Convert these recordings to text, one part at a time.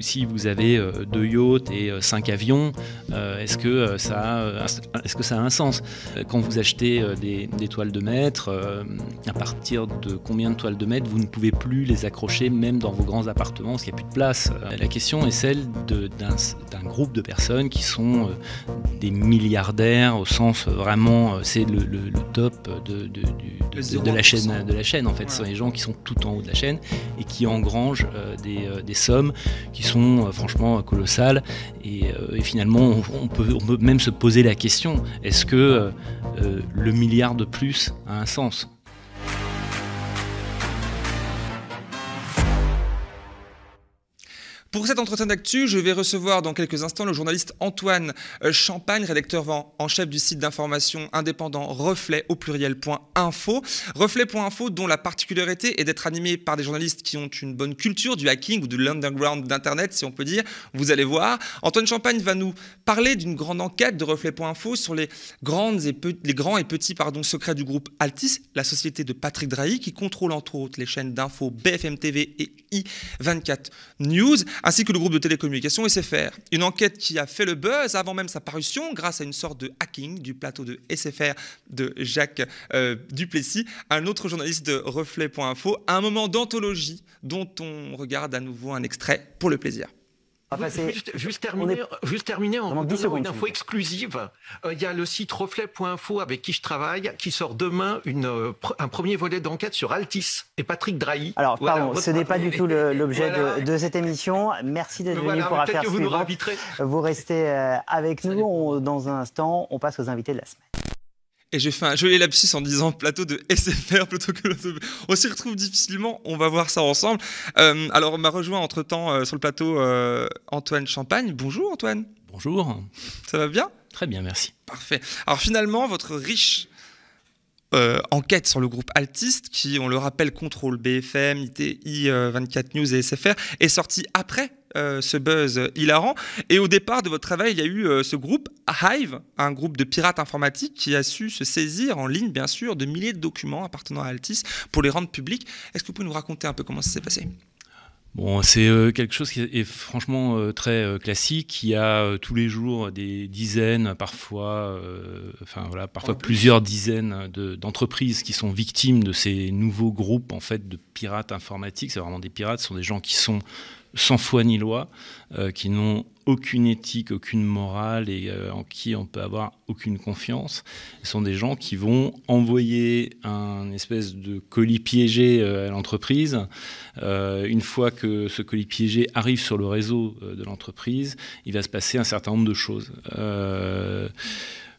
si, vous avez euh, deux yachts et euh, cinq avions, euh, est-ce que, ça a, est que ça a un sens Quand vous achetez des, toiles de mètre, à partir de combien de toiles de mètre vous ne pouvez plus les accrocher même dans vos grands appartements parce qu'il n'y a plus de place La question est celle d'un, groupe de personnes qui sont des milliardaires au sens vraiment, c'est le, top de, la chaîne, de la chaîne en fait. Ce sont les gens qui sont tout en haut de la chaîne et qui engrangent des sommes qui sont euh, franchement colossales. Et, euh, finalement, on, peut, même se poser la question, est-ce que euh, le milliard de plus a un sens Pour cet entretien d'actu, je vais recevoir dans quelques instants le journaliste Antoine euh, Champagne, rédacteur en chef du site d'information indépendant reflet au pluriel.info. Reflet.info dont la particularité est d'être animé par des journalistes qui ont une bonne culture du hacking ou de l'underground d'Internet, si on peut dire. Vous allez voir. Antoine Champagne va nous parler d'une grande enquête de reflet.info sur les, grandes et les grands et petits secrets du groupe Altis, la société de Patrick Drahi qui contrôle entre autres les chaînes d'info BFM TV et I24 News ainsi que le groupe de télécommunications SFR. Une enquête qui a fait le buzz avant même sa parution grâce à une sorte de hacking du plateau de SFR de Jacques euh, Duplessis, un autre journaliste de reflet.info, un moment d'anthologie dont on regarde à nouveau un extrait pour le plaisir juste, juste, terminer, juste terminer en une info exclusive. Euh, il y a le site reflet.info avec qui je travaille qui sort demain une, euh, un premier volet d'enquête sur Altis et Patrick Drahi. Alors, pardon, ce n'est pas du tout l'objet de, cette émission. Merci d'être venu pour Affaires Suivantes vous, restez euh, avec nous. dans un instant, on passe aux invités de la semaine. Et j'ai fait un joli lapsus en disant plateau de SFR plutôt que On s'y retrouve difficilement, on va voir ça ensemble. Euh, alors, on m'a rejoint entre-temps euh, sur le plateau euh, Antoine Champagne. Bonjour Antoine. Bonjour. Ça va bien Très bien, merci. Parfait. Alors finalement, votre riche enquête sur le groupe Altiste, qui, on le rappelle, contrôle BFM, ITI, 24 News et SFR, est sortie après euh, ce buzz hilarant. Et au départ de votre travail, il y a eu euh, ce groupe Hive, un groupe de pirates informatiques qui a su se saisir en ligne, bien sûr, de milliers de documents appartenant à Altis pour les rendre publics. Est-ce que vous pouvez nous raconter un peu comment ça s'est passé Bon, c'est euh, quelque chose qui est franchement très classique. Il y a tous les jours des dizaines, parfois, enfin voilà, parfois plusieurs dizaines d'entreprises qui sont victimes de ces nouveaux groupes en fait de pirates informatiques. C'est vraiment des pirates, ce sont des gens qui sont sans foi ni loi, euh, qui n'ont aucune éthique, aucune morale et euh, en qui on peut avoir aucune confiance. sont des gens qui vont envoyer un espèce de colis piégé euh, à l'entreprise. une fois que ce colis piégé arrive sur le réseau de l'entreprise, il va se passer un certain nombre de choses.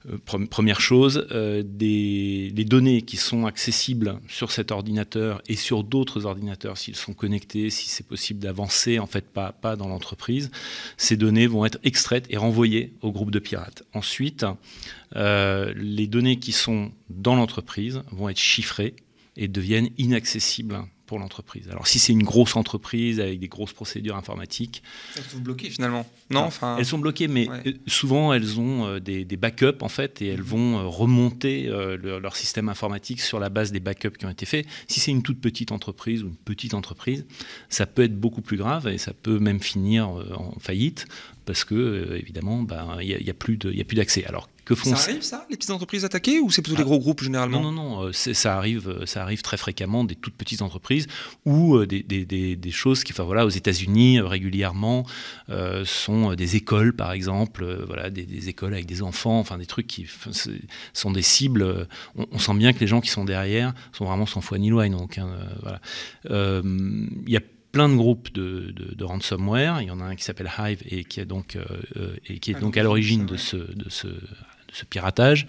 Euh, première chose, euh, les données qui sont accessibles sur cet ordinateur et sur d'autres ordinateurs, s'ils sont connectés, si c'est possible d'avancer en fait pas dans l'entreprise, ces données vont être extraites et renvoyées au groupe de pirates. Ensuite, euh, les données qui sont dans l'entreprise vont être chiffrées et deviennent inaccessibles pour l'entreprise. Alors si c'est une grosse entreprise avec des grosses procédures informatiques... Elles sont bloquées finalement. Non, enfin... Elles sont bloquées, mais euh, souvent elles ont euh, des, backups en fait et elles mhm. vont euh, remonter leur système informatique sur la base des backups qui ont été faits. Si c'est une toute petite entreprise ou une petite entreprise, ça peut être beaucoup plus grave et ça peut même finir en faillite parce que euh, évidemment, ben, il n'y a, y a plus d'accès. Alors que font ça arrive ça, les petites entreprises attaquées ou c'est plutôt les ah. gros groupes généralement Non, non, non, euh, ça arrive, euh, ça arrive très fréquemment des toutes petites entreprises ou des, des, des, choses qui, enfin voilà, aux États-Unis régulièrement sont des écoles par exemple, voilà, des, écoles avec des enfants, enfin des trucs qui sont des cibles. On, sent bien que les gens qui sont derrière sont vraiment sans foi ni loi, donc hein, Il y a plein de groupes de, ransomware. Il y en a un qui s'appelle Hive et qui est donc, euh, euh, et qui est ah, donc à l'origine de ce, piratage.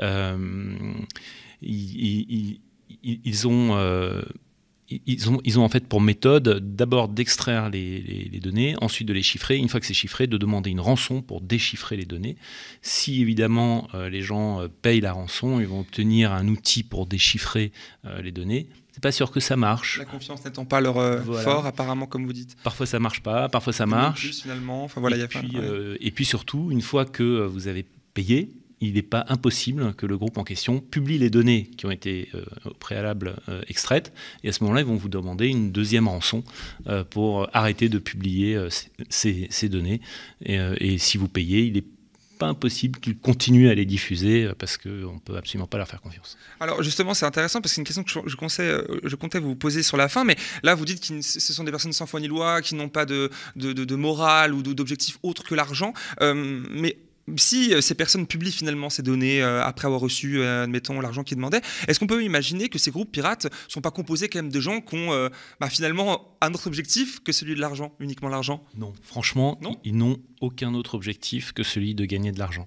Euh, ils, ont, ils, ont. ils ont, en fait pour méthode d'abord d'extraire les, les, données, ensuite de les chiffrer. Une fois que c'est chiffré, de demander une rançon pour déchiffrer les données. Si évidemment les gens payent la rançon, ils vont obtenir un outil pour déchiffrer les données c'est pas sûr que ça marche. La confiance n'étant pas leur euh, fort, apparemment, comme vous dites. Parfois ça marche pas, parfois ça marche. et, puis, surtout, une fois que euh, vous avez payé, il n'est pas impossible que le groupe en question publie les données qui ont été euh, au préalable extraites. Et à ce moment-là, ils vont vous demander une deuxième rançon pour arrêter de publier ces, données. Et, et, si vous payez, il est impossible qu'ils continuent à les diffuser euh, parce qu'on ne peut absolument pas leur faire confiance. Alors justement, c'est intéressant parce que c'est une question que je, je euh, comptais vous poser sur la fin, mais là, vous dites que ce sont des personnes sans foi ni loi, qui n'ont pas de, de, morale ou d'objectif autre que l'argent. Euh, mais si ces personnes publient finalement ces données après avoir reçu, admettons, l'argent qu'ils demandaient, est-ce qu'on peut imaginer que ces groupes pirates ne sont pas composés quand même de gens qui ont bah, finalement un autre objectif que celui de l'argent, uniquement l'argent Non, franchement, non ils n'ont aucun autre objectif que celui de gagner de l'argent.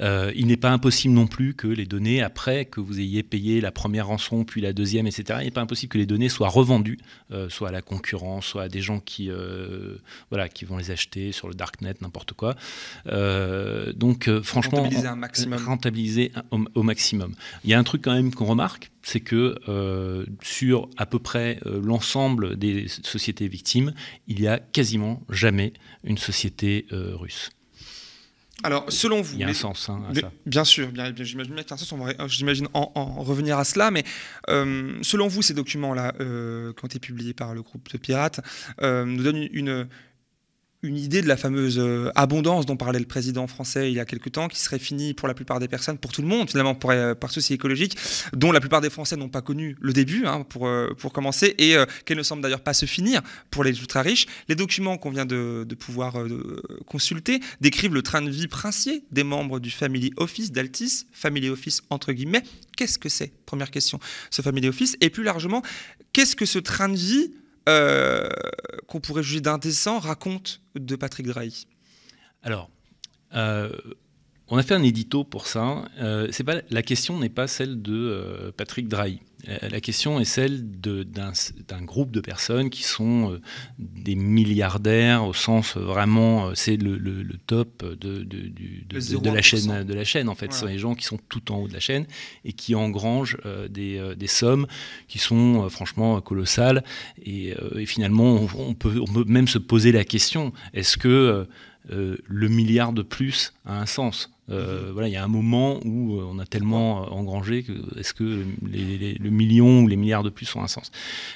Euh, il n'est pas impossible non plus que les données, après que vous ayez payé la première rançon, puis la deuxième, etc., il n'est pas impossible que les données soient revendues, euh, soit à la concurrence, soit à des gens qui, euh, voilà, qui vont les acheter sur le darknet, n'importe quoi. donc, franchement, rentabiliser, au, au maximum. Il y a un truc quand même qu'on remarque, c'est que euh, sur à peu près euh, l'ensemble des sociétés victimes, il n'y a quasiment jamais une société euh, russe. Alors, selon vous. Il y a un sens hein, à ça. Bien sûr, j'imagine j'imagine en, revenir à cela, mais selon vous, ces documents-là, euh, qui ont été publiés par le groupe de pirates, nous donnent une, une idée de la fameuse euh, abondance dont parlait le président français il y a quelque temps, qui serait finie pour la plupart des personnes, pour tout le monde finalement, pour, euh, par souci écologique, dont la plupart des Français n'ont pas connu le début, hein, pour, euh, pour commencer, et qu'elle ne semble d'ailleurs pas se finir pour les ultra-riches. Les documents qu'on vient de, pouvoir consulter décrivent le train de vie princier des membres du Family Office d'Altis, Family Office entre guillemets. Qu'est-ce que c'est Première question, ce Family Office. Et plus largement, qu'est-ce que ce train de vie euh, qu'on pourrait juger d'indécent raconte de Patrick Drahi Alors, euh, on a fait un édito pour ça. Euh, pas, la question n'est pas celle de Patrick Drahi. La question est celle d'un groupe de personnes qui sont euh, des milliardaires au sens vraiment, euh, c'est le, top de, la chaîne, de la chaîne en fait. Ce sont les gens qui sont tout en haut de la chaîne et qui engrangent euh, des, sommes qui sont franchement colossales. Et, finalement, on, peut, même se poser la question, est-ce que le milliard de plus a un sens euh, voilà, il y a un moment où euh, on a tellement euh, engrangé que est-ce que le million ou les milliards de plus ont un sens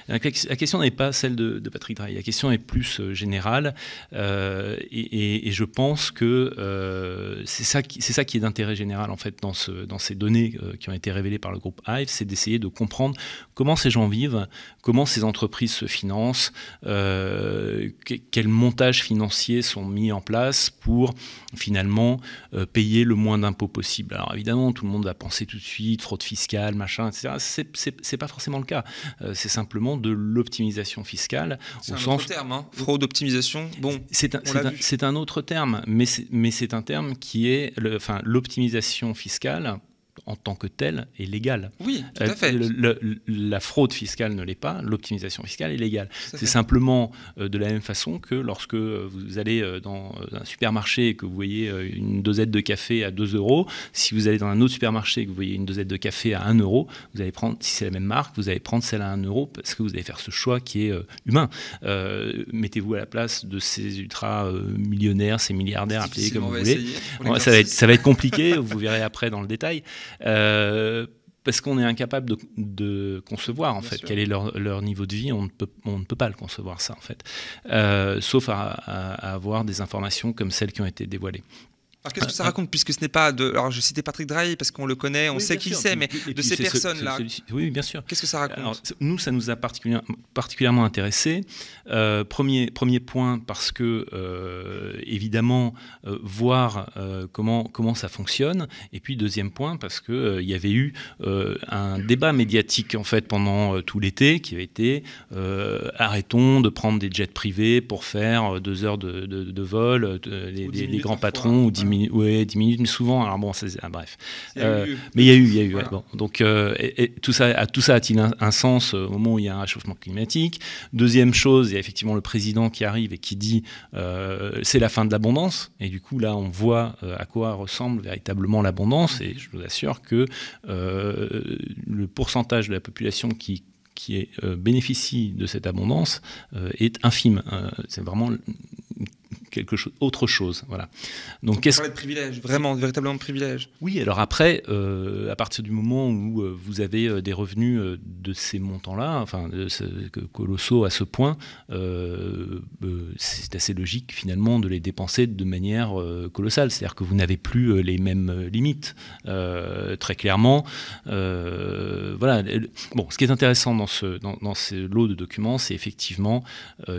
La, question n'est pas celle de, Patrick Drahi, la question est plus générale et, je pense que c'est ça, ça, qui est d'intérêt général en fait dans, ce, dans ces données qui ont été révélées par le groupe Hive, c'est d'essayer de comprendre comment ces gens vivent, comment ces entreprises se financent, quels montages financiers sont mis en place pour finalement payer le moins d'impôts possible. Alors évidemment, tout le monde va penser tout de suite fraude fiscale, machin, etc. C'est pas forcément le cas. Euh, c'est simplement de l'optimisation fiscale. C'est un autre terme, hein. fraude optimisation. Bon, c'est un, un, autre terme, mais c'est un terme qui est, enfin, l'optimisation fiscale en tant que telle est légale. Oui, tout à euh, fait. la fraude fiscale ne l'est pas, l'optimisation fiscale est légale. C'est simplement euh, de la même façon que lorsque euh, vous allez dans un supermarché et que vous voyez une dosette de café à 2 euros, si vous allez dans un autre supermarché et que vous voyez une dosette de café à 1 euro, vous allez prendre, si c'est la même marque, vous allez prendre celle à 1 euro parce que vous allez faire ce choix qui est humain. Mettez-vous à la place de ces ultra millionnaires, ces milliardaires, appelez comme vous voulez. Ça va, être, ça va être compliqué, vous verrez après dans le détail. Euh, parce qu'on est incapable de, concevoir en fait quel est leur, niveau de vie, on ne, peut, pas le concevoir ça en fait, euh, sauf à, avoir des informations comme celles qui ont été dévoilées. Alors qu'est-ce que ça raconte puisque ce n'est pas de alors je citais Patrick Drahi parce qu'on le connaît, on sait qui c'est mais de ces personnes là. oui, bien sûr. Qu'est-ce que ça raconte nous ça nous a particulièrement particulièrement intéressé euh, premier premier point parce que euh, évidemment euh, voir comment comment ça fonctionne et puis deuxième point parce que il y avait eu un débat médiatique en fait pendant tout l'été qui avait été arrêtons de prendre des jets privés pour faire deux heures de, vol les, grands patrons ou 10 minutes, ouais, 10 minutes, mais souvent. Alors bon, ah, bref. Euh, mais il y a eu, il y a eu. Donc euh, tout ça, a-t-il un, sens euh, au moment où il y a un réchauffement climatique Deuxième chose, il y a effectivement le président qui arrive et qui dit c'est la fin de l'abondance. Et du coup, là, on voit à quoi ressemble véritablement l'abondance. Et je vous assure que le pourcentage de la population qui qui est, bénéficie de cette abondance est infime. c'est vraiment quelque chose, autre chose. Voilà. Donc, de privilège, vraiment, véritablement de privilège. Oui, alors après, euh, à partir du moment où euh, vous avez euh, des revenus de ces montants-là, enfin, colossaux à ce point, c'est assez logique finalement de les dépenser de manière colossale. C'est-à-dire que vous n'avez plus les mêmes limites, très clairement. voilà. Bon, ce qui est intéressant dans ce, dans, lot de documents, c'est effectivement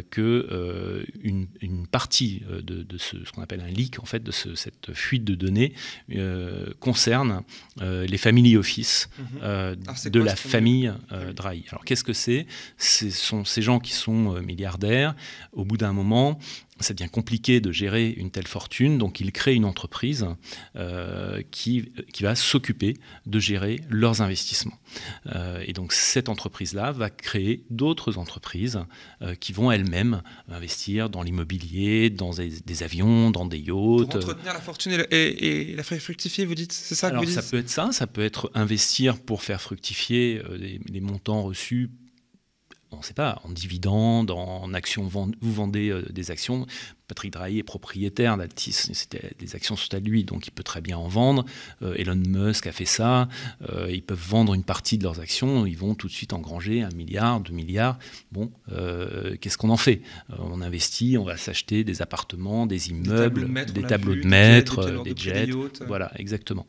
que une partie euh, de, ce, ce qu'on appelle un leak, en fait, de cette fuite de données, euh, concerne euh, les family office mhm. ah, de la famille Drahi. Alors qu'est-ce que c'est Ce sont ces gens qui sont milliardaires, au bout d'un moment, c'est bien compliqué de gérer une telle fortune, donc ils créent une entreprise euh, qui, va s'occuper de gérer leurs investissements. Euh, et donc cette entreprise-là va créer d'autres entreprises euh, qui vont elles-mêmes investir dans l'immobilier, dans des, avions, dans des yachts. Pour entretenir la fortune et, la faire fructifier, vous dites C'est ça que ça peut être ça, ça peut être investir pour faire fructifier les montants reçus on ne sait pas, en dividendes, en actions, vous vendez euh, des actions. Patrick Drahi est propriétaire d'Altis, les actions sont à lui, donc il peut très bien en vendre. Euh, Elon Musk a fait ça, euh, ils peuvent vendre une partie de leurs actions, ils vont tout de suite engranger un milliard, deux milliards. Bon, qu'est-ce qu'on en fait On investit, on va s'acheter des appartements, des immeubles, des tableaux de maître, des, jets, voilà, exactement.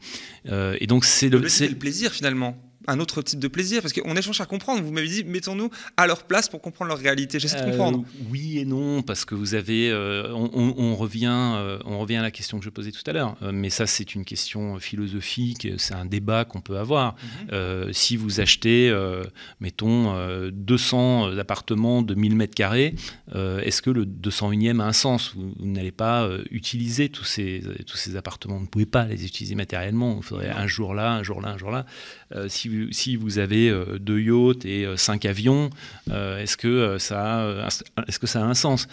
et donc c'est le plaisir finalement un autre type de plaisir Parce qu'on échange à comprendre. Vous m'avez dit, mettons-nous à leur place pour comprendre leur réalité. J'essaie de euh, comprendre. Oui et non, parce que vous avez. Euh, on, revient, euh, on revient à la question que je posais tout à l'heure. mais ça, c'est une question philosophique. C'est un débat qu'on peut avoir. Mhm. si vous achetez, mettons, 200 appartements de 1000 mètres carrés, est-ce que le 201e a un sens Vous, n'allez pas utiliser tous ces, tous ces appartements. Vous ne pouvez pas les utiliser matériellement. Il faudrait un jour là, un jour là, un jour là. Euh, si vous, avez euh, deux yachts et euh, cinq avions, est-ce que, ça a, est-ce que ça a un sens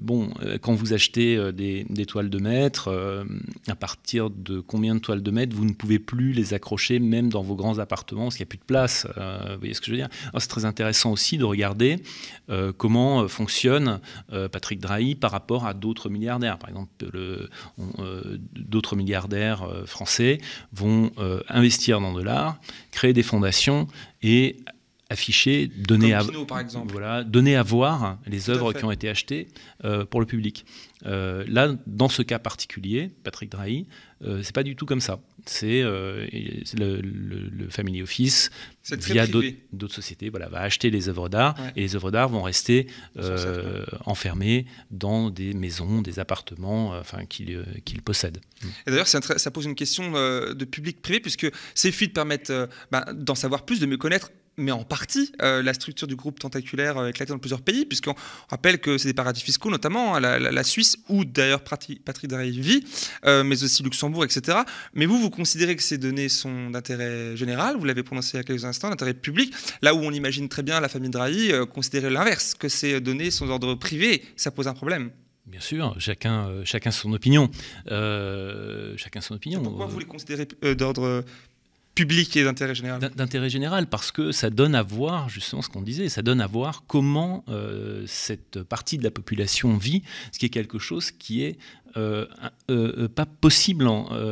Bon, quand vous achetez des, toiles de mètre, à partir de combien de toiles de mètre vous ne pouvez plus les accrocher même dans vos grands appartements parce qu'il n'y a plus de place voyez ce que je veux dire ah, C'est très intéressant aussi de regarder comment fonctionne Patrick Drahi par rapport à d'autres milliardaires. Par exemple, d'autres milliardaires français vont investir investir dans de l'art, créer des fondations et afficher, donner à par exemple. à voir les œuvres qui ont été achetées euh, pour le public. Euh, là, dans ce cas particulier, Patrick Drahi, ce euh, c'est pas du tout comme ça. C'est le, family office via d'autres sociétés, voilà, va acheter les œuvres d'art et les œuvres d'art vont rester enfermées dans des maisons, des appartements, enfin qu'ils possèdent. Et d'ailleurs, ça, pose une question de public privé puisque ces fuites permettent ben, d'en savoir plus, de mieux connaître mais en partie, euh, la structure du groupe tentaculaire euh, éclatée dans plusieurs pays, puisqu'on rappelle que c'est des paradis fiscaux, notamment hein, la, Suisse, où d'ailleurs Patrick Drahi vit, euh, mais aussi Luxembourg, etc. Mais vous, vous considérez que ces données sont d'intérêt général, vous l'avez prononcé il y a quelques instants, d'intérêt public, là où on imagine très bien la famille Drahi euh, considérer l'inverse, que ces données sont d'ordre privé, ça pose un problème. Bien sûr, chacun, chacun son opinion. chacun son opinion. Pourquoi vous les considérez d'ordre public et d'intérêt général D'intérêt général, parce que ça donne à voir, justement ce qu'on disait, ça donne à voir comment euh, cette partie de la population vit, ce qui est quelque chose qui est euh, euh, pas possible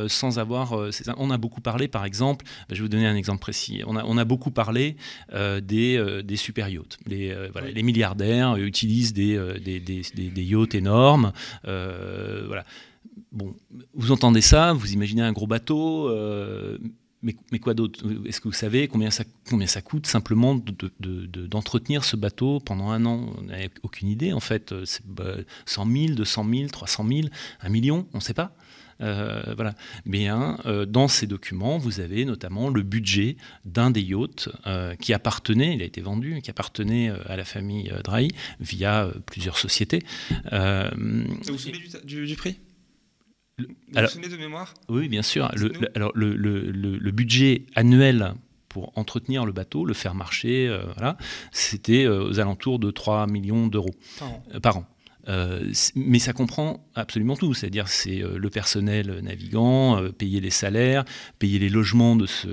sans avoir... on a beaucoup parlé, par exemple, je vais vous donner un exemple précis, on a, on a beaucoup parlé des, des super yachts. Les, les milliardaires utilisent des, des, yachts énormes. voilà. Bon, vous entendez ça, vous imaginez un gros bateau mais, quoi d'autre Est-ce que vous savez combien ça, combien ça coûte simplement d'entretenir ce bateau pendant un an On n'a aucune idée en fait. Bah, mille, 100 000, 200 000, 300 000, 1 million, on ne sait pas. Euh, voilà. Hein, euh, dans ces documents, vous avez notamment le budget d'un des yachts euh, qui appartenait, il a été vendu, qui appartenait euh, à la famille Drahi via plusieurs sociétés. vous vous du prix de mémoire Oui, bien sûr. Le, budget annuel pour entretenir le bateau, le faire marcher, euh, voilà, c'était euh, aux alentours de 3 millions d'euros par an. Euh, euh, mais ça comprend absolument tout, c'est-à-dire c'est euh, le personnel navigant, euh, payer les salaires, payer les logements de ce,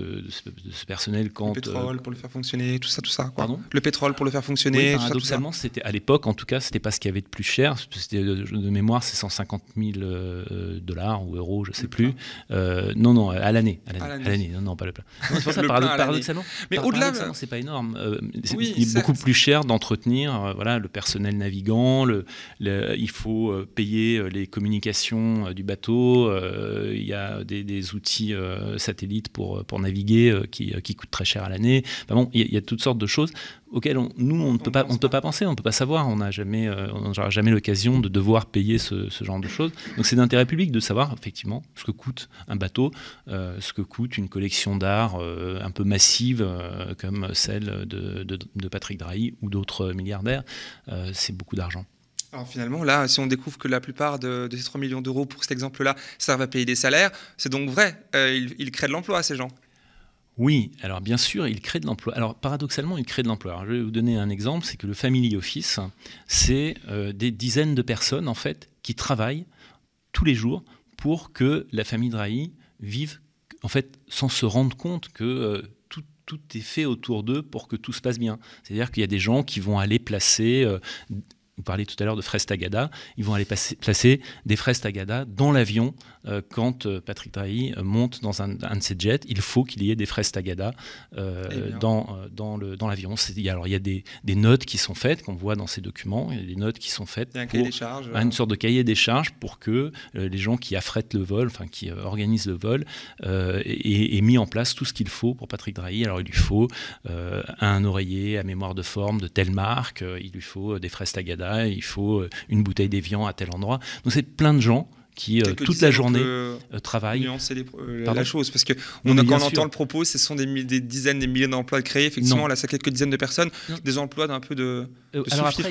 personnel quand... Le pétrole pour le faire fonctionner, tout ça, tout ça. Quoi. Pardon Le pétrole pour le faire fonctionner. Oui, paradoxalement, c'était à l'époque, en tout cas, c'était pas ce qu'il y avait de plus cher. de, mémoire, c'est 150 000 dollars ou euros, je sais plus. non, non, à l'année, à l'année, non, non, pas le plein. C'est paradoxalement. Mais au-delà, c'est pas énorme. c'est beaucoup plus cher d'entretenir, voilà, le personnel navigant, le il faut euh, payer euh, les communications euh, du bateau. il y a des, outils satellites pour, pour naviguer qui, coûtent très cher à l'année. bon, il y, a, toutes sortes de choses auxquelles nous, on ne peut, pas, on peut pas penser, on ne peut pas savoir. On n'a jamais, on n'aura jamais l'occasion de devoir payer ce, genre de choses. Donc c'est d'intérêt public de savoir effectivement ce que coûte un bateau, ce que coûte une collection d'art un peu massive comme celle de, de Patrick Drahi ou d'autres milliardaires. c'est beaucoup d'argent. Alors finalement, là, si on découvre que la plupart de, ces 3 millions d'euros, pour cet exemple-là, servent à payer des salaires, c'est donc vrai, euh, ils, créent de l'emploi, ces gens. Oui, alors bien sûr, ils créent de l'emploi. Alors paradoxalement, ils créent de l'emploi. Je vais vous donner un exemple, c'est que le Family Office, c'est euh, des dizaines de personnes en fait qui travaillent tous les jours pour que la famille Drahi vive en fait sans se rendre compte que euh, tout, est fait autour d'eux pour que tout se passe bien. C'est-à-dire qu'il y a des gens qui vont aller placer vous parliez tout à l'heure de fraises tagada, ils vont aller placer des fraises tagada dans l'avion euh, quand euh, Patrick Drahi euh, monte dans un, de ses jets. Il faut qu'il y ait des fraises tagada eh dans, dans, l'avion. alors il y a des, notes qui sont faites, qu'on voit dans ces documents, il y a des notes qui sont faites. Pour, Une sorte de cahier des charges pour que les gens qui affrètent le vol, enfin qui organisent le vol, aient, mis en place tout ce qu'il faut pour Patrick Drahi. Alors il lui faut un oreiller à mémoire de forme de telle marque, il lui faut des fraises tagada il faut euh, une bouteille d'évian à tel endroit. Donc c'est plein de gens qui euh, toute la journée euh, travaille. Euh, la chose, parce que on, quand on entend le propos, ce sont des, des dizaines, des milliers d'emplois créés. Effectivement, là, c'est quelques dizaines de personnes, des emplois d'un peu de, euh, alors après,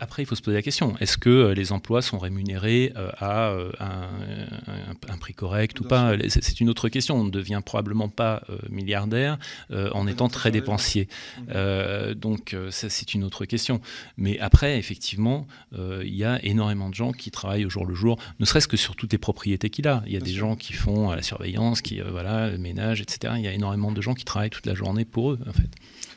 Après, il faut se poser la question est-ce que les emplois sont rémunérés à un, prix correct ou pas C'est une autre question. On ne devient probablement pas milliardaire en étant très dépensier. Mmh. donc, ça, c'est une autre question. Mais après, effectivement, il y a énormément de gens qui travaillent au jour le jour, ne serait-ce que sur sur toutes les propriétés qu'il a. Il y a des gens qui font euh, la surveillance, qui euh, voilà, le ménage, etc. Il y a énormément de gens qui travaillent toute la journée pour eux, en fait.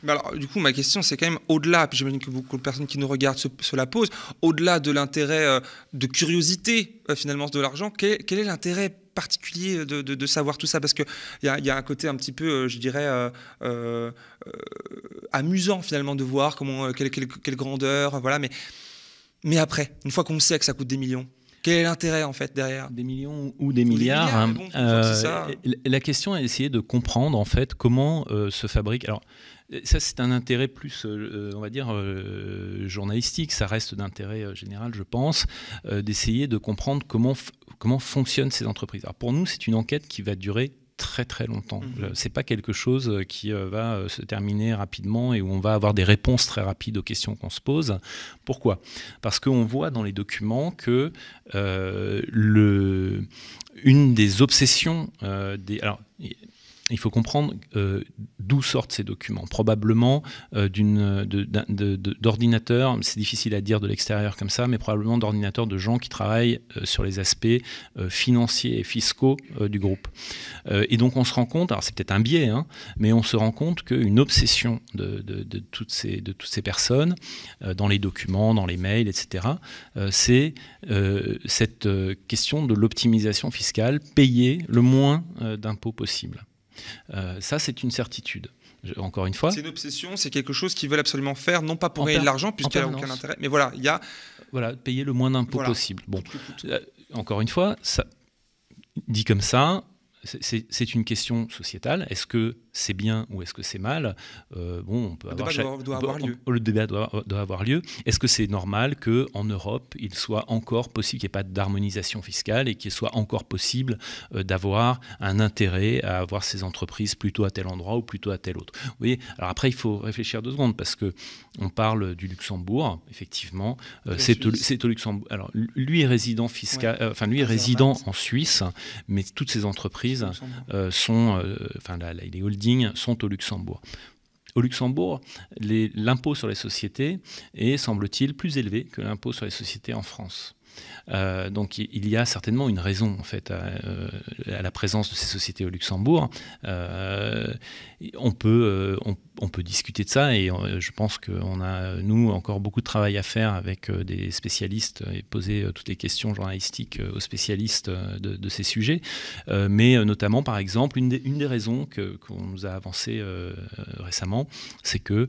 alors, du coup, ma question, c'est quand même au-delà, puis j'imagine que beaucoup de personnes qui nous regardent se, se la posent, au-delà de l'intérêt euh, de curiosité, finalement, de l'argent, quel, est l'intérêt particulier de, savoir tout ça parce qu'il y a, y a un côté un petit peu, je dirais, amusant finalement de voir comment, quelle, quelle, quelle, grandeur, voilà. Mais, mais après, une fois qu'on sait que ça coûte des millions, quel est l'intérêt en fait derrière Des millions ou des milliards. Hein. Euh, la question est d'essayer de comprendre en fait comment euh, se fabrique. Alors ça c'est un intérêt plus, euh, on va dire journalistique. Ça reste d'intérêt général, je pense, d'essayer de comprendre comment comment fonctionnent ces entreprises. Alors pour nous c'est une enquête qui va durer très très longtemps. Mhm. Euh, c'est pas quelque chose euh, qui euh, va se terminer rapidement et où on va avoir des réponses très rapides aux questions qu'on se pose. Pourquoi Parce qu'on voit dans les documents que une des obsessions des, alors, il faut comprendre euh, d'où sortent ces documents. Probablement euh, d'ordinateurs, c'est difficile à dire de l'extérieur comme ça, mais probablement d'ordinateurs de gens qui travaillent euh, sur les aspects financiers et fiscaux du groupe. et donc on se rend compte, alors c'est peut-être un biais, hein, mais on se rend compte qu'une obsession de, toutes ces, de, toutes ces, personnes, dans les documents, dans les mails, etc., c'est cette question de l'optimisation fiscale, payer le moins d'impôts possible. Euh, ça, c'est une certitude. encore une fois. C'est une obsession, c'est quelque chose qu'ils veulent absolument faire, non pas pour gagner de l'argent, puisqu'il n'y a aucun intérêt, mais voilà, il y a. Voilà, payer le moins d'impôts possible. Bon, euh, encore une fois, ça, dit comme ça, c'est une question sociétale. Est-ce que c'est bien ou est-ce que c'est mal euh, Bon, on peut le avoir débat doit, avoir lieu. le débat doit, avoir lieu. Est-ce que c'est normal que en Europe, il soit encore possible qu'il n'y ait pas d'harmonisation fiscale et qu'il soit encore possible euh, d'avoir un intérêt à avoir ces entreprises plutôt à tel endroit ou plutôt à tel autre Vous voyez Alors après, il faut réfléchir deux secondes parce que on parle du Luxembourg, effectivement. Euh, c'est c'est au, Luxembourg. Alors lui est résident fiscal, enfin lui est résident en Suisse, mais toutes ces entreprises sont, enfin là, il est sont au Luxembourg. Au Luxembourg, l'impôt sur les sociétés est, semble-t-il, plus élevé que l'impôt sur les sociétés en France. Euh, donc il y a certainement une raison en fait à, euh, la présence de ces sociétés au Luxembourg. Euh, on peut on, peut discuter de ça et je pense qu'on a nous encore beaucoup de travail à faire avec des spécialistes et poser toutes les questions journalistiques aux spécialistes de, ces sujets. mais notamment par exemple une des, raisons qu'on nous a avancé récemment, c'est que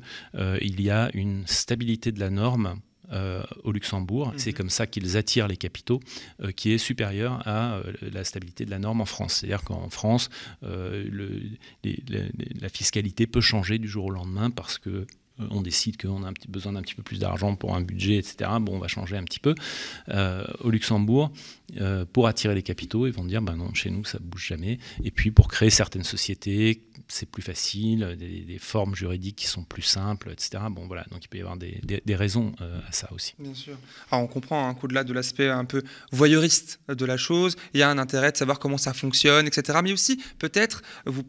il y a une stabilité de la norme euh, au Luxembourg. Mhm. C'est comme ça qu'ils attirent les capitaux, euh, qui est supérieur à euh, la stabilité de la norme en France. C'est-à-dire qu'en France, la fiscalité peut changer du jour au lendemain parce que on décide qu'on a un petit, besoin d'un petit peu plus d'argent pour un budget, etc. Bon, on va changer un petit peu. Euh, au Luxembourg, euh, pour attirer les capitaux, ils vont dire, ben non, chez nous, ça bouge jamais. Et puis, pour créer certaines sociétés, c'est plus facile, des, formes juridiques qui sont plus simples, etc. Bon, voilà, donc il peut y avoir des, raisons euh, à ça aussi. Bien sûr. Alors, ah, on comprend un hein, coup de là de l'aspect un peu voyeuriste de la chose. Il y a un intérêt de savoir comment ça fonctionne, etc. Mais aussi, peut-être,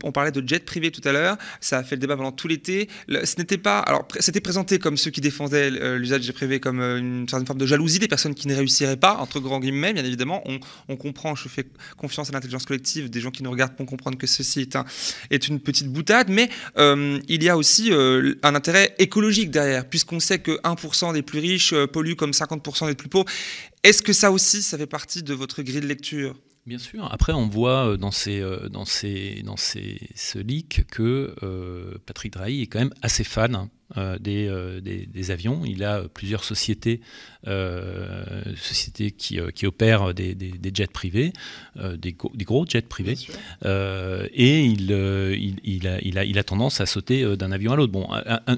on parlait de jet privé tout à l'heure, ça a fait le débat pendant tout l'été. Ce n'était pas, alors c'était présenté comme ceux qui défendaient euh, l'usage des privés comme euh, une certaine forme de jalousie des personnes qui ne réussiraient pas, entre grands guillemets, bien évidemment. On, comprend, je fais confiance à l'intelligence collective des gens qui nous regardent pour comprendre que ceci est, est une petite boutade, mais euh, il y a aussi un intérêt écologique derrière, puisqu'on sait que 1% des plus riches polluent comme 50% des plus pauvres. Est-ce que ça aussi, ça fait partie de votre grille de lecture Bien sûr. Après, on voit dans, ces, dans, ces, dans ces, ce leak que Patrick Drahi est quand même assez fan euh, euh, des, des, avions. Il a euh, plusieurs sociétés, sociétés qui, opèrent des, jets privés, des, gros jets privés. et il, il, a, tendance à sauter d'un avion à l'autre. Bon,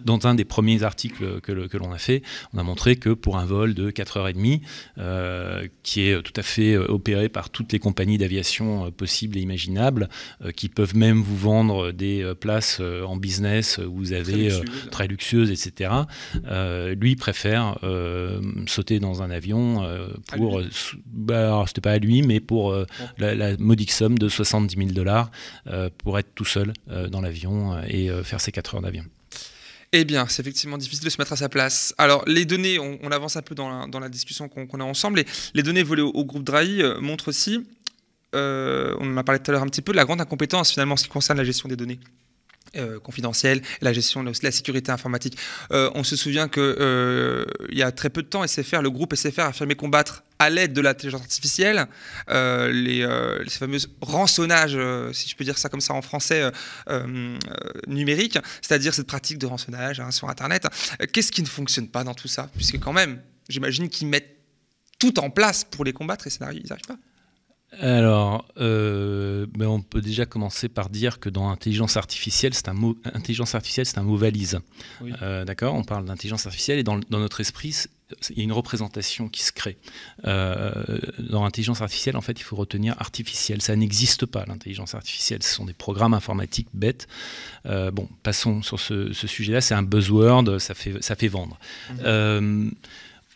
dans un des premiers articles que, l'on a fait, on a montré que pour un vol de 4h30, euh, qui est tout à fait opéré par toutes les compagnies d'aviation possibles et imaginables, qui peuvent même vous vendre des places en business où vous avez très très etc. Euh, lui préfère euh, sauter dans un avion euh, pour, bah, c'était pas à lui, mais pour la, modique somme de 70 000 dollars pour être tout seul dans l'avion et faire ses 4 heures d'avion. Eh bien, c'est effectivement difficile de se mettre à sa place. Alors, les données, on, avance un peu dans la, discussion qu'on a ensemble, les données volées au, groupe Drahi montrent aussi, on en a parlé tout à l'heure un petit peu, la grande incompétence finalement en ce qui concerne la gestion des données. Euh, confidentielle, la gestion de la sécurité informatique. Euh, on se souvient qu'il euh, y a très peu de temps, le groupe SFR a affirmé combattre à l'aide de l'intelligence artificielle les, fameux rançonnages, si je peux dire ça comme ça en français, numérique, c'est-à-dire cette pratique de rançonnage hein, sur Internet. Qu'est-ce qui ne fonctionne pas dans tout ça Puisque quand même, j'imagine qu'ils mettent tout en place pour les combattre et ça n'arrive pas. Alors, euh, ben, on peut déjà commencer par dire que dans intelligence artificielle, c'est un mot, intelligence artificielle, c'est un mot valise. Euh, d'accord, on parle d'intelligence artificielle et dans, notre esprit, il y a une représentation qui se crée. Euh, dans l'intelligence artificielle, en fait, il faut retenir artificiel. Ça n'existe pas, l'intelligence artificielle. Ce sont des programmes informatiques bêtes. bon, passons sur ce, sujet-là. C'est un buzzword, ça fait, ça fait vendre. Mmh.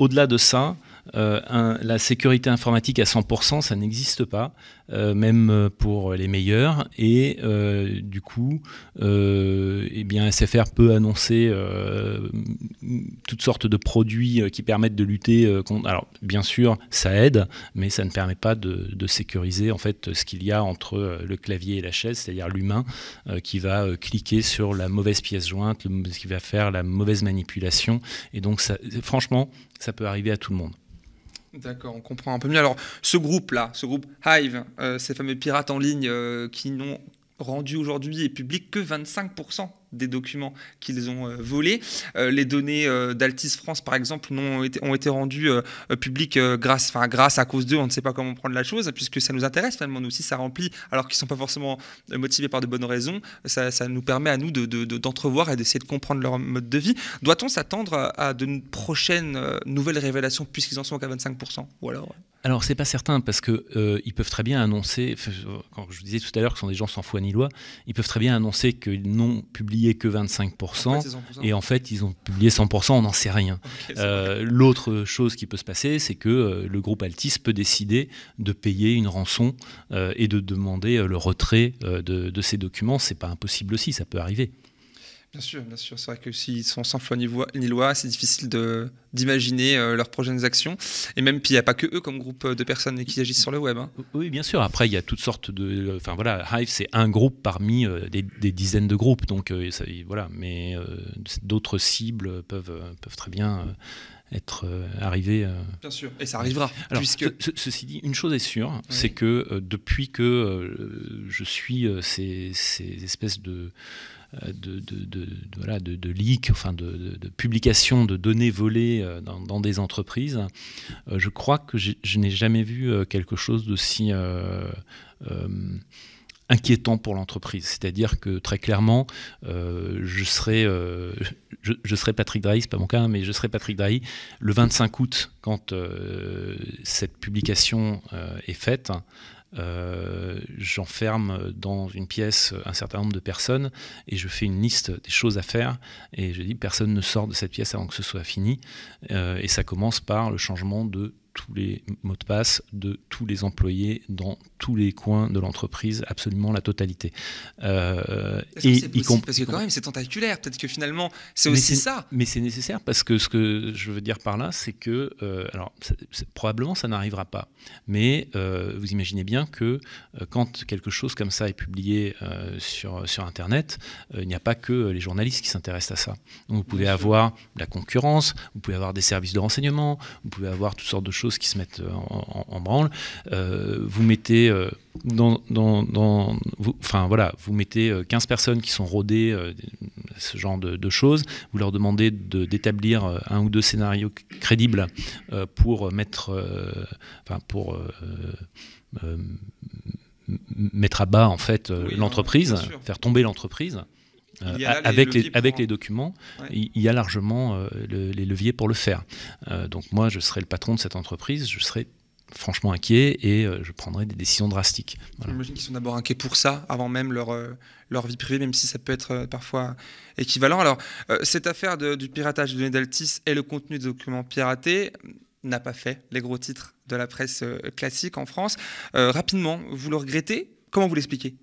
Au-delà de ça, euh, la sécurité informatique à 100%, ça n'existe pas, euh, même euh, pour les meilleurs. Et du coup, eh bien, SFR peut annoncer toutes sortes de produits qui permettent de lutter contre. Alors, bien sûr, ça aide, mais ça ne permet pas de, sécuriser en fait ce qu'il y a entre le clavier et la chaise, c'est-à-dire l'humain qui va cliquer sur la mauvaise pièce jointe, qui va faire la mauvaise manipulation. Et donc, franchement, ça peut arriver à tout le monde. D'accord, on comprend un peu mieux. Alors, ce groupe-là, ce groupe Hive, euh, ces fameux pirates en ligne euh, qui n'ont rendu aujourd'hui et public que 25% des documents qu'ils ont euh, volés. Euh, les données d'Altice euh, d'Altis France, par exemple, ont été, ont été rendues publiques grâce, enfin grâce à cause d'eux, on ne sait pas comment prendre la chose, puisque ça nous intéresse finalement, nous aussi, ça remplit, alors qu'ils ne sont pas forcément motivés par de bonnes raisons, ça, nous permet à nous d'entrevoir de, et d'essayer de comprendre leur mode de vie. Doit-on s'attendre à, de prochaines nouvelles révélations puisqu'ils en sont qu'à 25% Ou alors alors c'est pas certain parce qu'ils euh, peuvent très bien annoncer. Quand je vous disais tout à l'heure que ce sont des gens sans foi ni loi, ils peuvent très bien annoncer qu'ils n'ont publié que 25% et en fait ils ont publié 100%. On n'en sait rien. Euh, l'autre chose qui peut se passer, c'est que euh, le groupe Altis peut décider de payer une rançon et de demander le retrait de, de, ces documents. C'est pas impossible aussi, ça peut arriver. Bien sûr, bien sûr. C'est vrai que s'ils sont sans foi ni loi, c'est difficile d'imaginer euh, leurs prochaines actions. Et même, puis il n'y a pas que eux comme groupe euh, de personnes qui agissent sur le web. Hein. Oui, bien sûr. Après, il y a toutes sortes de. Euh, enfin, voilà, Hive, c'est un groupe parmi des, dizaines de groupes. Donc, voilà. Mais d'autres cibles peuvent, peuvent très bien être arrivées. Bien sûr, et ça arrivera. puisque... ceci dit, une chose est sûre, c'est que depuis que je suis ces, espèces de euh, de, de, voilà, de, leaks, enfin de, publication de données volées euh, dans, des entreprises, euh, je crois que je n'ai jamais vu quelque chose d'aussi inquiétant pour l'entreprise. C'est-à-dire que très clairement, je, serai, je, serai Patrick Drahi, pas mon cas, hein, mais je serai Patrick Drahi le 25 août quand cette publication est faite. Euh, j'enferme dans une pièce un certain nombre de personnes et je fais une liste des choses à faire et je dis personne ne sort de cette pièce avant que ce soit fini. Euh, et ça commence par le changement de tous les mots de passe de tous les employés dans tous les coins de l'entreprise, absolument la totalité. Euh, et que possible, parce que quand même, c'est tentaculaire. Peut-être que finalement, c'est aussi ça. Mais c'est nécessaire parce que ce que je veux dire par là, c'est que, euh, alors, probablement, ça n'arrivera pas. Mais euh, vous imaginez bien que euh, quand quelque chose comme ça est publié sur, sur Internet, il n'y a pas que les journalistes qui s'intéressent à ça. Donc, vous pouvez avoir la concurrence, vous pouvez avoir des services de renseignement, vous pouvez avoir toutes sortes de choses qui se mettent euh, en, branle. Euh, vous mettez euh, enfin voilà, vous mettez 15 personnes qui sont rodées ce genre de, choses. Vous leur demandez d'établir un ou deux scénarios crédibles pour mettre, pour mettre à bas en fait l'entreprise, faire tomber l'entreprise. Euh, avec, les, avec les hein. documents, il y a largement euh, les leviers pour le faire. Euh, donc moi, je serais le patron de cette entreprise, je serais franchement inquiet et je prendrais des décisions drastiques. Voilà. J'imagine qu'ils sont d'abord inquiets pour ça, avant même leur, leur vie privée, même si ça peut être parfois équivalent. Alors, cette affaire du piratage de données d'Altis et le contenu des documents piratés, n'a pas fait les gros titres de la presse classique en France. rapidement, vous le regrettez Comment vous l'expliquez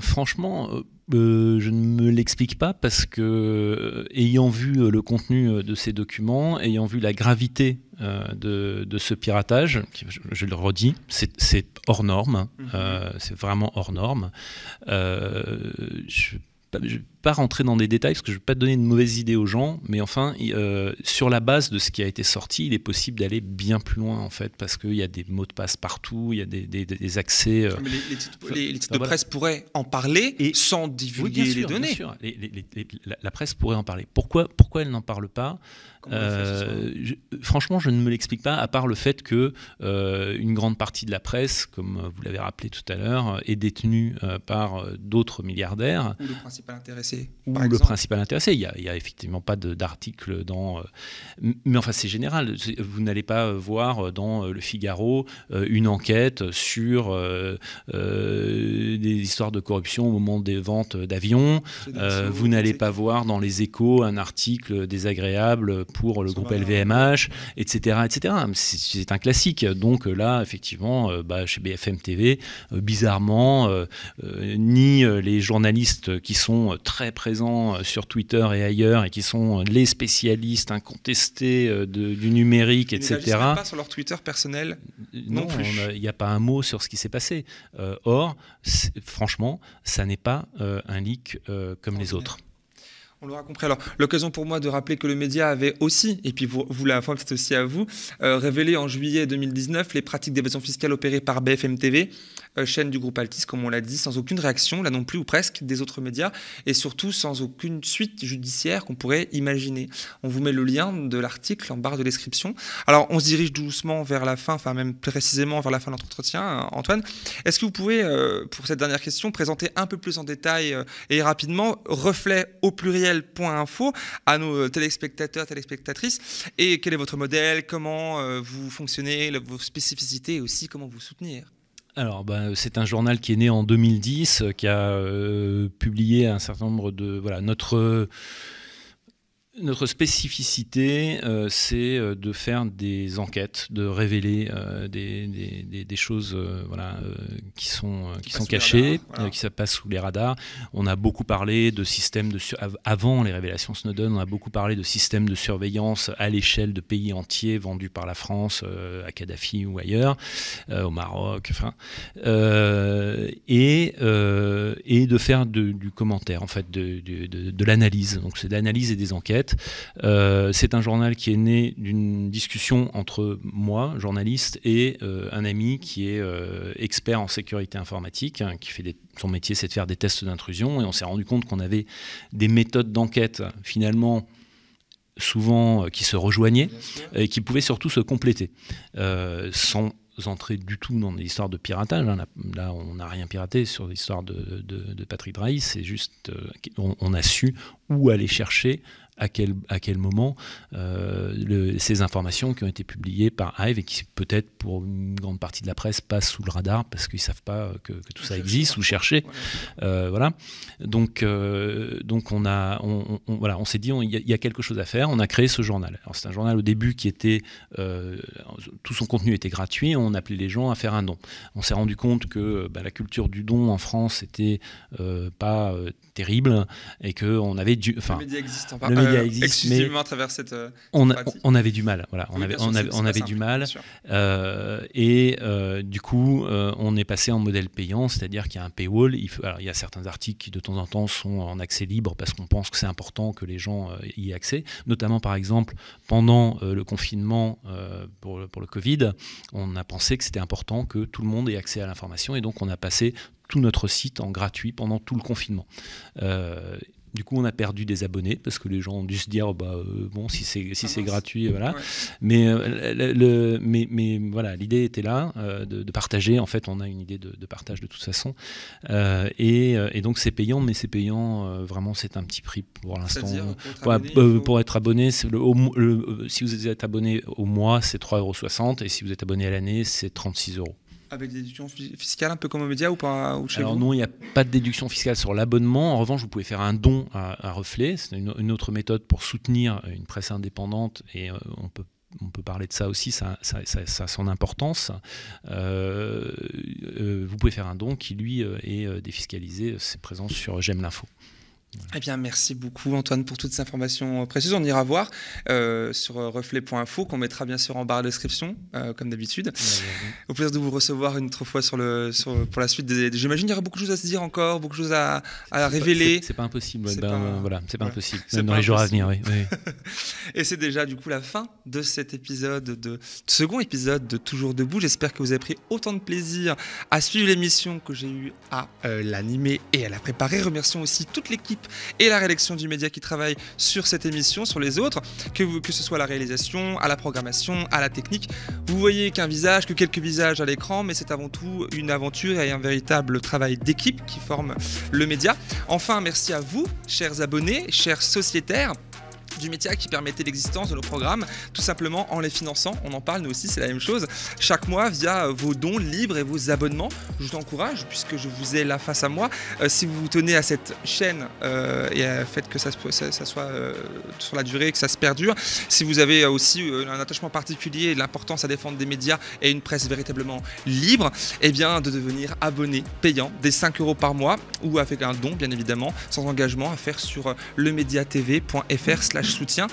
franchement, euh, euh, je ne me l'explique pas parce que, euh, ayant vu le contenu de ces documents, ayant vu la gravité de, ce piratage, je, le redis, c'est hors norme, hein. mhm. c'est vraiment hors norme. je, pas rentrer dans des détails parce que je ne veux pas donner de mauvaises idées aux gens, mais enfin, euh, sur la base de ce qui a été sorti, il est possible d'aller bien plus loin en fait, parce qu'il y a des mots de passe partout, il y a des, accès. Euh, les, les, titres, les, de presse pourraient en parler sans divulguer les données. La, presse pourrait en parler. Pourquoi, pourquoi elle n'en parle pas euh, Franchement, je ne me l'explique pas, à part le fait que une grande partie de la presse, comme vous l'avez rappelé tout à l'heure, est détenue par d'autres milliardaires. le principal ou le principal intéressé. Il n'y a, effectivement pas d'article dans. Euh, mais enfin, c'est général. Vous n'allez pas euh, voir euh, dans le Figaro une enquête sur des histoires de corruption au moment des ventes d'avions. vous n'allez pas voir dans les échos un article désagréable pour le groupe LVMH, etc. etc. C'est un classique. Donc là, effectivement, bah, chez BFM TV, bizarrement, ni les journalistes qui sont très très présents euh, sur Twitter et ailleurs et qui sont euh, les spécialistes incontestés euh, du numérique, etc. Ils ne pas sur leur Twitter personnel non, plus. Il n'y a pas un mot sur ce qui s'est passé. or, franchement, ça n'est pas un leak comme les autres. On l'aura compris. Alors, l'occasion pour moi de rappeler que le média avait aussi, et puis vous, vous la fois c'est aussi à vous, révélé en juillet 2019 les pratiques d'évasion fiscale opérées par BFM TV euh, chaîne du groupe Altis, comme on l'a dit, sans aucune réaction, là non plus ou presque, des autres médias, et surtout sans aucune suite judiciaire qu'on pourrait imaginer. On vous met le lien de l'article en barre de description. Alors on se dirige doucement vers la fin, enfin même précisément vers la fin de notre entretien, euh, Antoine. Est-ce que vous pouvez, euh, pour cette dernière question, présenter un peu plus en détail et rapidement reflet au pluriel.info à nos téléspectateurs, téléspectatrices, et quel est votre modèle, comment vous fonctionnez, vos spécificités et aussi comment vous soutenir alors, ben, c'est un journal qui est né en 2010, euh, qui a euh, publié un certain nombre de... Voilà, notre notre spécificité, euh, c'est euh, de faire des enquêtes, de révéler euh, des, choses qui sont, cachées, qui ça passe sous les radars. On a beaucoup parlé de systèmes de... Avant les révélations Snowden, on a beaucoup parlé de systèmes de surveillance à l'échelle de pays entiers vendus par la France à Kadhafi ou ailleurs, au Maroc, enfin... et, et de faire du commentaire, en fait, de, l'analyse. Donc c'est de l'analyse et des enquêtes euh, c'est un journal qui est né d'une discussion entre moi, journaliste, et euh, un ami qui est euh, expert en sécurité informatique, hein, qui fait son métier, c'est de faire des tests d'intrusion, et on s'est rendu compte qu'on avait des méthodes d'enquête finalement souvent qui se rejoignaient et qui pouvaient surtout se compléter sans entrer du tout dans l'histoire de piratage. Hein. Là, on n'a rien piraté sur l'histoire de, Patrick Drahi. C'est juste qu'on on a su où aller chercher à quel, à quel moment euh, ces informations qui ont été publiées par Hive et qui peut-être pour une grande partie de la presse passent sous le radar parce qu'ils ne savent pas que, tout ça existe ou chercher. Euh, voilà. Donc, euh, donc on, a, voilà, on s'est dit, il y, a quelque chose à faire. On a créé ce journal. C'est un journal au début qui était... tout son contenu était gratuit. On appelait les gens à faire un don. On s'est rendu compte que bah, la culture du don en France n'était pas terrible et qu'on avait du... le média euh, exclusivement à travers cette. Euh, on, avait du mal, voilà. on avait, avait, du mal. Euh, et du coup, on est passé en modèle payant, c'est-à-dire qu'il y a un paywall. Il, y a certains articles qui, de temps en temps, sont en accès libre parce qu'on pense que c'est important que les gens y aient accès. Notamment, par exemple, pendant le confinement pour, pour le Covid, on a pensé que c'était important que tout le monde ait accès à l'information et donc on a passé tout notre site en gratuit pendant tout le confinement. Du coup, on a perdu des abonnés parce que les gens ont dû se dire bah, euh, bon, si c'est ah gratuit, voilà. Euh, mais, mais, voilà, l'idée était là euh, de, partager. En fait, on a une idée de, partage de toute façon. Et, donc, c'est payant, mais c'est payant. vraiment, c'est un petit prix pour l'instant. Pour, être abonné, si vous êtes abonné au mois, c'est 3,60 euros. Et si vous êtes abonné à l'année, c'est 36 euros avec des déductions fiscales, un peu comme au média ou pas ou Alors non, il n'y a pas de déduction fiscale sur l'abonnement. En revanche, vous pouvez faire un don à, Reflet. C'est une, autre méthode pour soutenir une presse indépendante et euh, on peut on peut parler de ça aussi, ça, a son importance. Euh, euh, vous pouvez faire un don qui, lui, est défiscalisé. C'est présent sur J'aime l'info. Eh bien, merci beaucoup Antoine pour toutes ces informations précieuses. On ira voir euh, sur euh, reflet.info qu'on mettra bien sûr en barre de description, euh, comme d'habitude. Au plaisir de vous recevoir une autre fois sur le, pour la suite. Des, J'imagine qu'il y aura beaucoup de choses à se dire encore, beaucoup de choses à, à révéler. C'est pas impossible. C'est ben, pas, voilà, c'est pas impossible. Même dans les jours à venir, oui. Et c'est déjà du coup la fin de cet épisode, de, de second épisode de Toujours debout. J'espère que vous avez pris autant de plaisir à suivre l'émission que j'ai eu à l'animer et à la préparer. Remercions aussi toute l'équipe et la rédaction du média qui travaille sur cette émission, sur les autres, que, que ce soit à la réalisation, à la programmation, à la technique. Vous voyez qu'un visage, que quelques visages à l'écran, mais c'est avant tout une aventure et un véritable travail d'équipe qui forme le média. Enfin, merci à vous, chers abonnés, chers sociétaires du métier qui permettait l'existence de nos programmes, tout simplement en les finançant. On en parle nous aussi, c'est la même chose. Chaque mois, via vos dons libres et vos abonnements, je vous encourage, puisque je vous ai là face à moi, euh, si vous vous tenez à cette chaîne euh, et à fait que ça, soit euh, sur la durée, que ça se perdure, si vous avez aussi un attachement particulier, l'importance à défendre des médias et une presse véritablement libre, eh bien de devenir abonné payant des 5 euros par mois ou avec un don, bien évidemment, sans engagement à faire sur lemediatv.fr slash soutien.